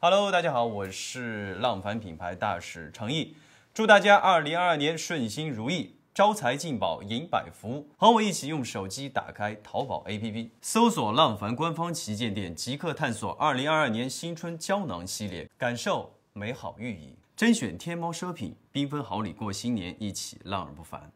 Hello，大家好，我是浪凡品牌大使程毅，祝大家二零二二年顺心如意，招财进宝，迎百福。和我一起用手机打开淘宝 APP，搜索浪凡官方旗舰店，即刻探索二零二二年新春胶囊系列，感受美好寓意。甄选天猫奢品，缤纷好礼过新年，一起浪而不凡。